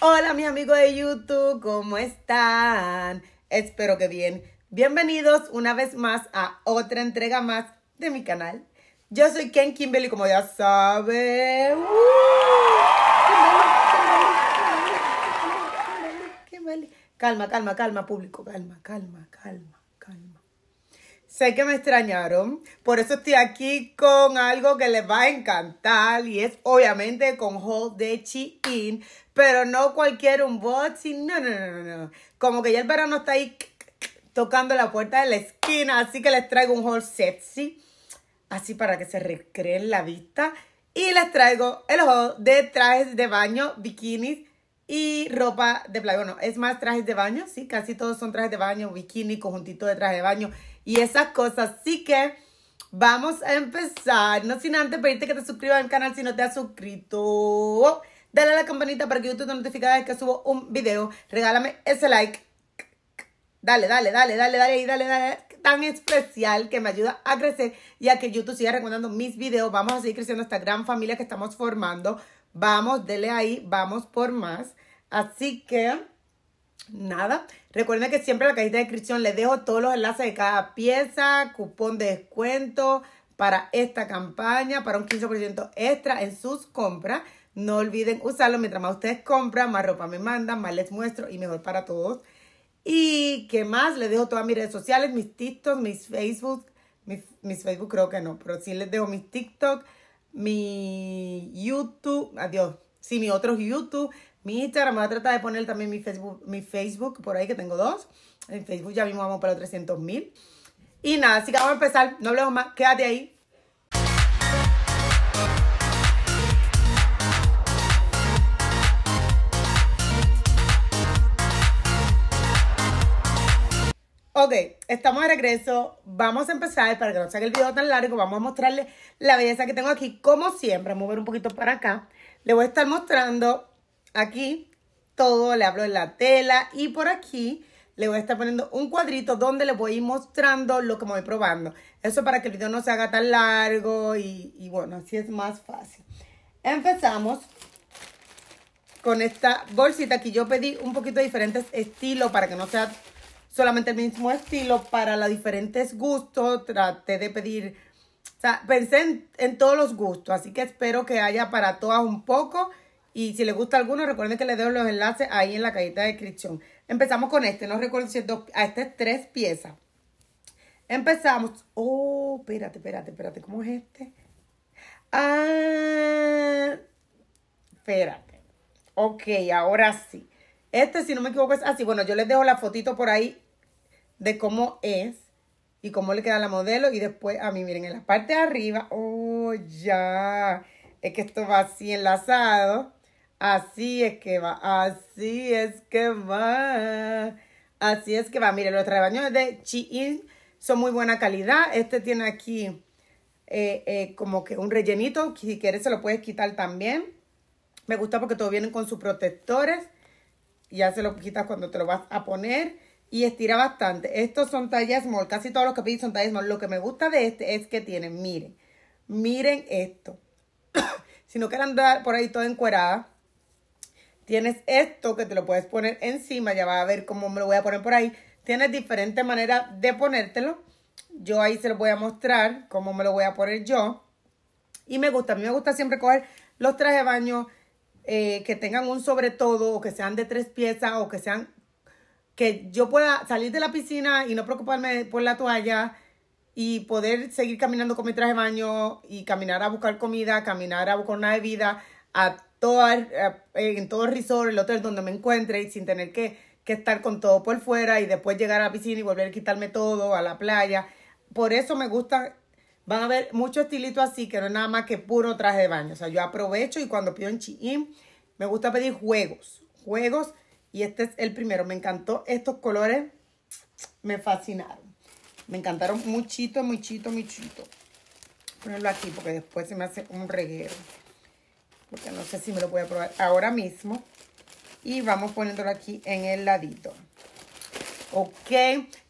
Hola mi amigo de YouTube, ¿cómo están? Espero que bien. Bienvenidos una vez más a otra entrega más de mi canal. Yo soy Ken Kimberly, como ya saben. ¡Uh! Calma, calma, calma, público, calma, calma, calma. Sé que me extrañaron, por eso estoy aquí con algo que les va a encantar y es obviamente con haul de chi-in, pero no cualquier unboxing, no, no, no, no, como que ya el verano está ahí tocando la puerta de la esquina, así que les traigo un haul sexy, así para que se recreen la vista y les traigo el haul de trajes de baño, bikinis y ropa de playa, bueno, es más trajes de baño, sí, casi todos son trajes de baño, bikini, conjuntito de trajes de baño y esas cosas. Así que vamos a empezar. No sin antes pedirte que te suscribas al canal si no te has suscrito. Dale a la campanita para que YouTube te notifique cada vez que subo un video. Regálame ese like. Dale, dale, dale, dale, dale, dale, dale. Tan especial que me ayuda a crecer y a que YouTube siga recomendando mis videos. Vamos a seguir creciendo esta gran familia que estamos formando. Vamos, dele ahí, vamos por más. Así que nada. Recuerden que siempre en la cajita de descripción les dejo todos los enlaces de cada pieza, cupón de descuento para esta campaña, para un 15% extra en sus compras. No olviden usarlo mientras más ustedes compran, más ropa me mandan, más les muestro y mejor para todos. Y qué más, les dejo todas mis redes sociales, mis TikTok, mis Facebook, mis, Facebook creo que no, pero sí les dejo mis TikTok, mi YouTube, adiós, sí, mi otros YouTube, mi Instagram, me voy a tratar de poner también mi Facebook, mi Facebook por ahí, que tengo dos. En Facebook ya mismo vamos para 300 mil. Y nada, así que vamos a empezar. No hablemos más. Quédate ahí. Ok, estamos de regreso. Vamos a empezar. Para que no se el video tan largo, vamos a mostrarles la belleza que tengo aquí. Como siempre, a mover un poquito para acá. Le voy a estar mostrando Aquí todo le hablo en la tela y por aquí le voy a estar poniendo un cuadrito donde le voy a ir mostrando lo que me voy probando. Eso para que el video no se haga tan largo y, bueno, así es más fácil. Empezamos con esta bolsita que yo pedí un poquito de diferentes estilos para que no sea solamente el mismo estilo. Para los diferentes gustos traté de pedir, o sea, pensé en, en todos los gustos. Así que espero que haya para todas un poco. Y si les gusta alguno, recuerden que les dejo los enlaces ahí en la cajita de descripción. Empezamos con este, no recuerdo si es dos, a este es tres piezas. Empezamos. Oh, espérate, espérate, espérate, ¿cómo es este? Ah, espérate. Ok, ahora sí. Este, si no me equivoco, es así. Bueno, yo les dejo la fotito por ahí de cómo es y cómo le queda la modelo. Y después a mí, miren, en la parte de arriba, oh, ya, es que esto va así enlazado. Así es que va, así es que va, así es que va. Mire, los trabaños de Chi-In son muy buena calidad. Este tiene aquí eh, eh, como que un rellenito, si quieres se lo puedes quitar también. Me gusta porque todos vienen con sus protectores. Ya se lo quitas cuando te lo vas a poner. Y estira bastante. Estos son tallas small. Casi todos los que pedí son tallas small. Lo que me gusta de este es que tienen, miren. Miren esto. si no quieren dar por ahí todo encuerada Tienes esto que te lo puedes poner encima, ya va a ver cómo me lo voy a poner por ahí. Tienes diferentes maneras de ponértelo. Yo ahí se lo voy a mostrar cómo me lo voy a poner yo. Y me gusta, a mí me gusta siempre coger los trajes de baño eh, que tengan un sobre todo o que sean de tres piezas o que sean que yo pueda salir de la piscina y no preocuparme por la toalla y poder seguir caminando con mi traje de baño y caminar a buscar comida, caminar a buscar una bebida, a eh, en todo resort, el hotel donde me encuentre, y sin tener que, que estar con todo por fuera y después llegar a la piscina y volver a quitarme todo, a la playa. Por eso me gusta van a ver mucho estilito así, que no es nada más que puro traje de baño. O sea, yo aprovecho y cuando pido en Shein, me gusta pedir juegos. Juegos, y este es el primero. Me encantó estos colores, me fascinaron. Me encantaron muchito, muchito, muchito. Ponerlo aquí porque después se me hace un reguero porque no sé si me lo voy a probar ahora mismo. Y vamos poniéndolo aquí en el ladito. Ok,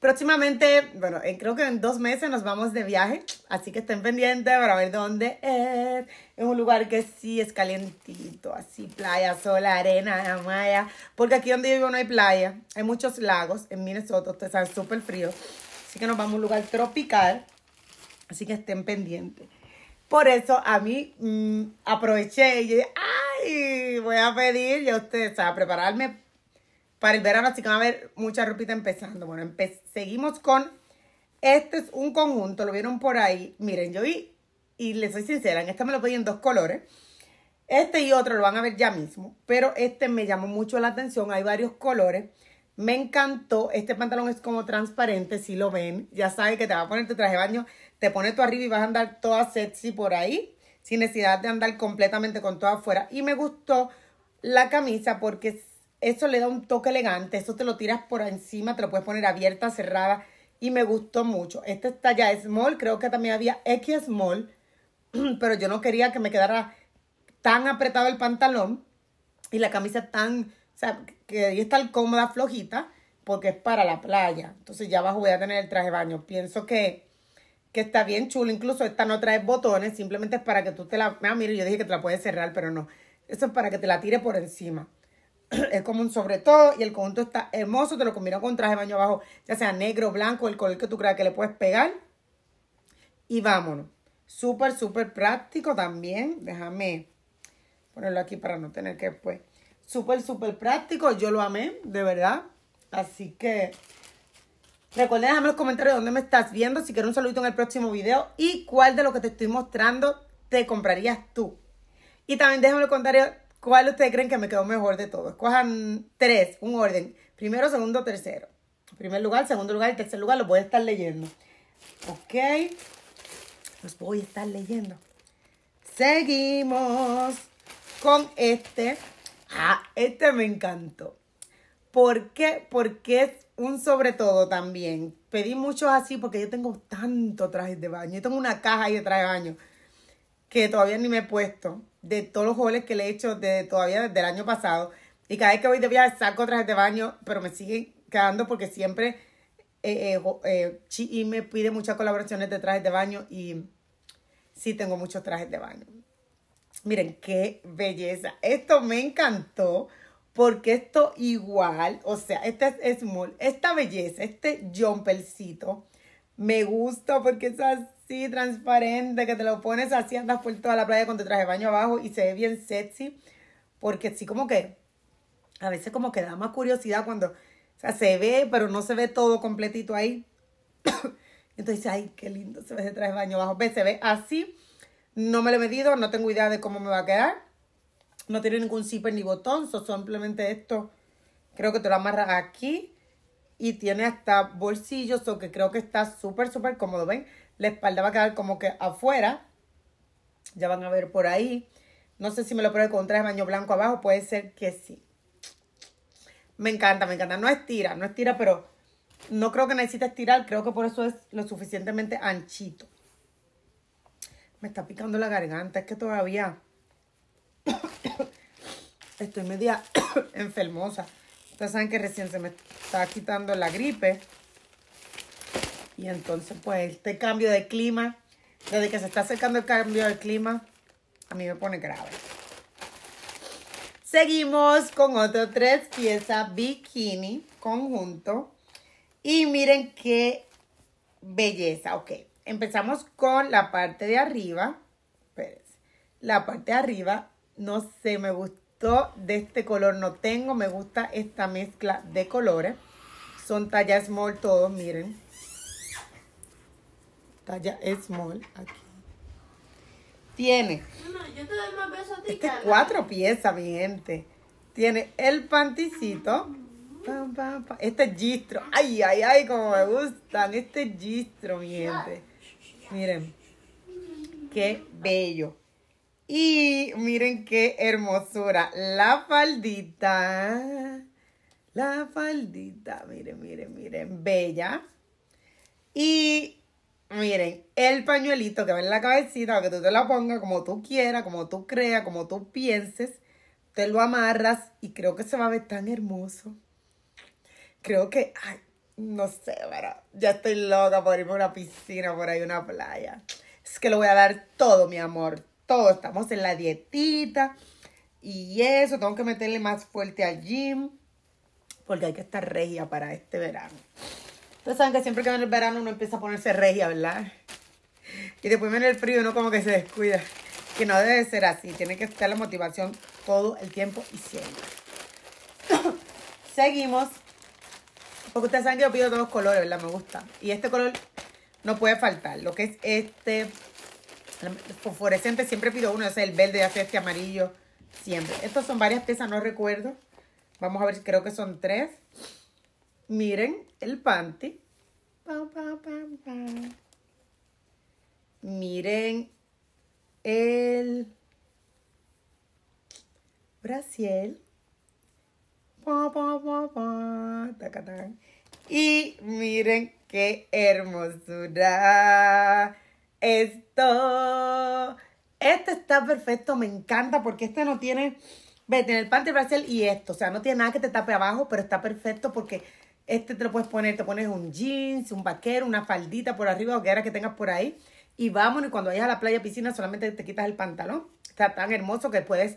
próximamente, bueno, creo que en dos meses nos vamos de viaje, así que estén pendientes para ver dónde es. Es un lugar que sí es calientito, así playa, sol, arena, maya, porque aquí donde yo vivo no hay playa, hay muchos lagos, en Minnesota ustedes saben, súper frío, así que nos vamos a un lugar tropical, así que estén pendientes. Por eso a mí mm, aproveché y dije, ay, voy a pedir, ya ustedes, a prepararme para el verano, así que va a ver mucha ropita empezando. Bueno, seguimos con, este es un conjunto, lo vieron por ahí, miren, yo vi, y les soy sincera, en este me lo pedí en dos colores, este y otro lo van a ver ya mismo, pero este me llamó mucho la atención, hay varios colores, me encantó. Este pantalón es como transparente, si lo ven. Ya sabes que te va a poner tu traje de baño, te pone tú arriba y vas a andar toda sexy por ahí, sin necesidad de andar completamente con todo afuera. Y me gustó la camisa porque eso le da un toque elegante. Eso te lo tiras por encima, te lo puedes poner abierta, cerrada. Y me gustó mucho. Este está ya small, creo que también había X small, pero yo no quería que me quedara tan apretado el pantalón y la camisa tan o sea, que está está cómoda, flojita, porque es para la playa. Entonces ya abajo voy a tener el traje de baño. Pienso que, que está bien chulo. Incluso esta no trae botones, simplemente es para que tú te la... Ah, mira, yo dije que te la puedes cerrar, pero no. Eso es para que te la tire por encima. es como un sobre todo y el conjunto está hermoso. Te lo combino con traje de baño abajo, ya sea negro, blanco, el color que tú creas que le puedes pegar. Y vámonos. Súper, súper práctico también. Déjame ponerlo aquí para no tener que Pues, súper, súper práctico. Yo lo amé, de verdad. Así que recuerden dejarme en los comentarios dónde me estás viendo, si quiero un saludito en el próximo video y cuál de lo que te estoy mostrando te comprarías tú. Y también déjenme en los comentarios cuál ustedes creen que me quedó mejor de todo. Escojan tres, un orden. Primero, segundo, tercero. Primer lugar, segundo lugar y tercer lugar. Los voy a estar leyendo. Ok. Los voy a estar leyendo. Seguimos con este Ah, este me encantó. ¿Por qué? Porque es un sobre todo también. Pedí muchos así porque yo tengo tanto trajes de baño. Yo tengo una caja ahí de trajes de baño que todavía ni me he puesto. De todos los goles que le he hecho de, todavía desde el año pasado. Y cada vez que voy de viaje saco trajes de baño, pero me siguen quedando porque siempre eh, eh, eh, y me pide muchas colaboraciones de trajes de baño y sí tengo muchos trajes de baño. Miren qué belleza. Esto me encantó porque esto igual, o sea, este es small, esta belleza, este jumpercito, me gusta porque es así transparente, que te lo pones así, andas por toda la playa con tu traje baño abajo y se ve bien sexy, porque sí como que, a veces como que da más curiosidad cuando, o sea, se ve, pero no se ve todo completito ahí. Entonces, ay, qué lindo se ve ese traje de baño abajo, ve, se ve así no me lo he medido, no tengo idea de cómo me va a quedar. No tiene ningún zipper ni botón, Son simplemente esto creo que te lo amarras aquí y tiene hasta bolsillos, o que creo que está súper, súper cómodo, ¿ven? La espalda va a quedar como que afuera, ya van a ver por ahí. No sé si me lo pruebe con traje baño blanco abajo, puede ser que sí. Me encanta, me encanta. No estira, no estira, pero no creo que necesite estirar, creo que por eso es lo suficientemente anchito. Me está picando la garganta, es que todavía estoy media enfermosa. Ustedes saben que recién se me está quitando la gripe. Y entonces, pues, este cambio de clima, desde que se está acercando el cambio de clima, a mí me pone grave. Seguimos con otro tres piezas bikini conjunto. Y miren qué belleza, ok empezamos con la parte de arriba. La parte de arriba, no sé, me gustó de este color. No tengo, me gusta esta mezcla de colores. Son talla small todos, miren. Talla small aquí. Tiene. no, yo te doy más a este cuatro piezas, mi gente. Tiene el panticito. Este es gistro. Ay, ay, ay, como me gustan. Este es gistro, mi gente. Miren, qué bello. Y miren qué hermosura. La faldita. La faldita. Miren, miren, miren. Bella. Y miren, el pañuelito que va en la cabecita, que tú te la pongas como tú quieras, como tú creas, como tú pienses. Te lo amarras y creo que se va a ver tan hermoso. Creo que, ay, no sé, pero ya estoy loca por irme a una piscina, por ahí una playa. Es que lo voy a dar todo, mi amor, todo. Estamos en la dietita y eso, tengo que meterle más fuerte al gym porque hay que estar regia para este verano. Ustedes saben que siempre que viene el verano uno empieza a ponerse regia, ¿verdad? Y después viene el frío y uno como que se descuida. Que no debe ser así, tiene que estar la motivación todo el tiempo y siempre. Seguimos porque ustedes saben que yo pido todos los colores, ¿verdad? Me gusta. Y este color no puede faltar. Lo que es este fosforescente, siempre pido uno. es el verde, ya sea este amarillo, siempre. Estos son varias piezas, no recuerdo. Vamos a ver, creo que son tres. Miren el panty. Miren el brasiel. Y miren qué hermosura. Esto. Este está perfecto, me encanta porque este no tiene. Ve, tiene el panty bracelet y esto. O sea, no tiene nada que te tape abajo, pero está perfecto porque este te lo puedes poner. Te pones un jeans, un vaquero, una faldita por arriba o que que tengas por ahí. Y vámonos. Y cuando vayas a la playa, piscina, solamente te quitas el pantalón. Está tan hermoso que puedes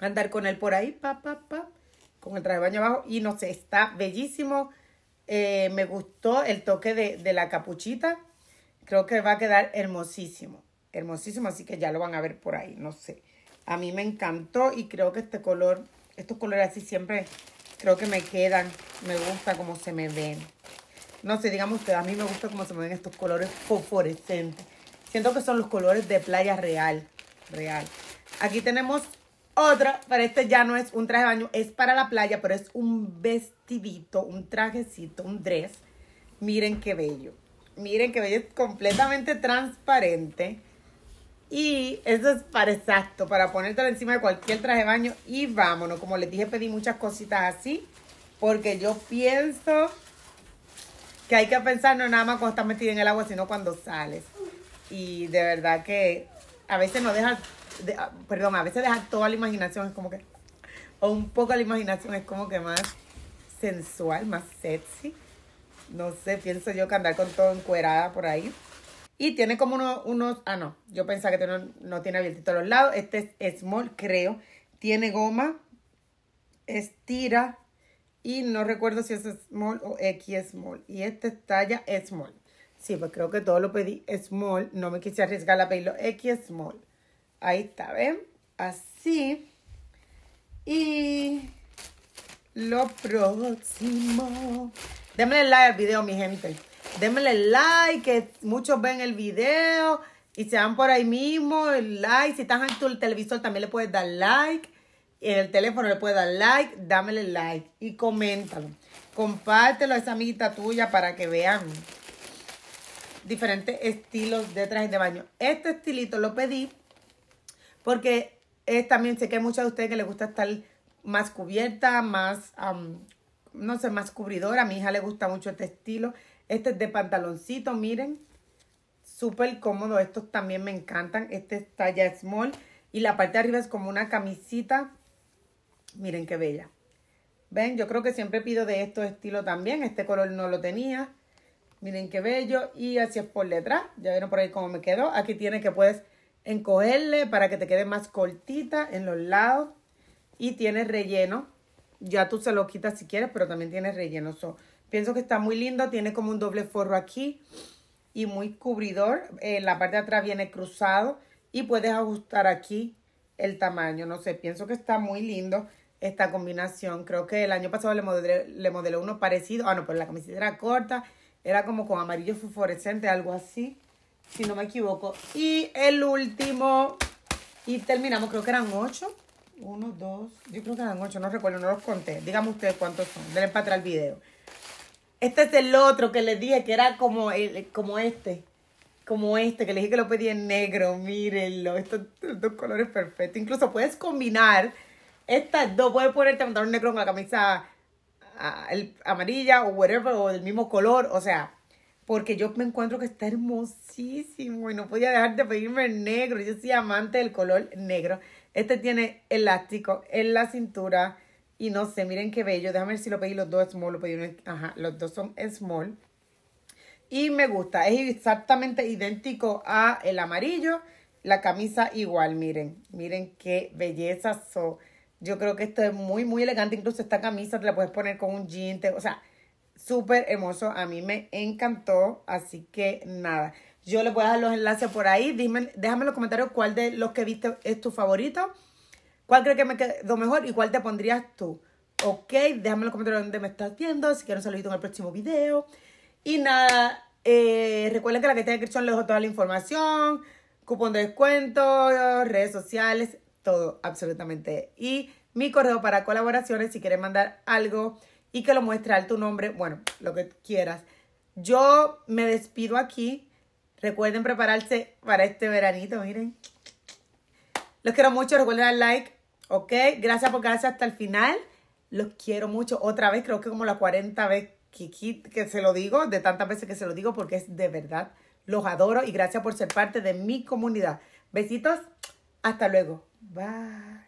andar con él por ahí. Pa, pa, pa con el traje de baño abajo y no sé, está bellísimo. Eh, me gustó el toque de, la capuchita. Creo que va a quedar hermosísimo, hermosísimo, así que ya lo van a ver por ahí, no sé. A mí me encantó y creo que este color, estos colores así siempre creo que me quedan, me gusta cómo se me ven. No sé, digamos que a mí me gusta cómo se me ven estos colores fosforescentes. Siento que son los colores de playa real, real. Aquí tenemos otra, pero este ya no es un traje de baño, es para la playa, pero es un vestidito, un trajecito, un dress. Miren qué bello. Miren qué bello, es completamente transparente. Y eso es para exacto, para ponértelo encima de cualquier traje de baño. Y vámonos, como les dije, pedí muchas cositas así. Porque yo pienso que hay que pensar no nada más cuando estás metido en el agua, sino cuando sales. Y de verdad que a veces no dejas Ah, perdón, a veces dejar toda la imaginación es como que, o un poco la imaginación es como que más sensual, más sexy. No sé, pienso yo que andar con todo encuerada por ahí. Y tiene como unos, ah no, yo pensaba que no, no tiene abiertito los lados. Este es small, creo. Tiene goma, estira y no recuerdo si es small o X small. Y este es talla small. Sí, pues creo que todo lo pedí small. No me quise arriesgar a pedirlo X small. Ahí está, ¿ven? Así. Y lo próximo. Démele like al video, mi gente. Démele like, que muchos ven el video y se van por ahí mismo. El like. Si estás en tu televisor, también le puedes dar like. En el teléfono le puedes dar like. Dámele like y coméntalo. Compártelo a esa amiguita tuya para que vean diferentes estilos de trajes de baño. Este estilito lo pedí porque es, también sé que hay muchas de ustedes que les gusta estar más cubierta, más, no sé, más cubridora. A mi hija le gusta mucho este estilo. Este es de pantaloncito, miren. Súper cómodo. Estos también me encantan. Este es talla small. Y la parte de arriba es como una camisita. Miren qué bella. ¿Ven? Yo creo que siempre pido de estos estilos también. Este color no lo tenía. Miren qué bello. Y así es por detrás. Ya vieron por ahí cómo me quedó. Aquí tiene que puedes encogerle para que te quede más cortita en los lados y tiene relleno. Ya tú se lo quitas si quieres, pero también tiene relleno. So, pienso que está muy lindo, tiene como un doble forro aquí y muy cubridor. la parte de atrás viene cruzado y puedes ajustar aquí el tamaño. No sé, pienso que está muy lindo esta combinación. Creo que el año pasado le modelé, le modelé uno parecido. Ah, no, pero la camiseta era corta, era como con amarillo fluorescente algo así si no me equivoco. Y el último, y terminamos, creo que eran ocho. Uno, dos, yo creo que eran ocho, no recuerdo, no los conté. Díganme ustedes cuántos son, denle para atrás el video. Este es el otro que les dije que era como, como este. Como este, que le dije que lo pedí en negro, mírenlo. Estos, dos colores perfectos. Incluso puedes combinar estas dos. Puedes ponerte un negro con la camisa ah, amarilla o whatever, o del mismo color. O sea, porque yo me encuentro que está hermosísimo y no podía dejar de pedirme el negro. Yo soy amante del color negro. Este tiene elástico en la cintura y no sé, miren qué bello. Déjame ver si lo pedí los dos small, ajá, los dos son small. Y me gusta, es exactamente idéntico a el amarillo, la camisa igual, miren, miren qué belleza son. Yo creo que esto es muy, muy elegante, incluso esta camisa te la puedes poner con un jean, o sea, súper hermoso. A mí me encantó. Así que nada. Yo les voy a dejar los enlaces por ahí. Dime, déjame en los comentarios cuál de los que viste es tu favorito. ¿Cuál crees que me quedó mejor y cuál te pondrías tú? Ok, déjame en los comentarios dónde me estás viendo. Si quiero un saludito en el próximo video. Y nada, eh, recuerden que la que está en descripción les dejo toda la información. Cupón de descuento, redes sociales, todo absolutamente. Y mi correo para colaboraciones si quieren mandar algo y que lo muestre tu nombre, bueno, lo que quieras. Yo me despido aquí. Recuerden prepararse para este veranito, miren. Los quiero mucho, recuerden dar like, ¿ok? Gracias por quedarse hasta el final. Los quiero mucho. Otra vez, creo que como la 40 vez que, que se lo digo, de tantas veces que se lo digo, porque es de verdad. Los adoro y gracias por ser parte de mi comunidad. Besitos. Hasta luego. Bye.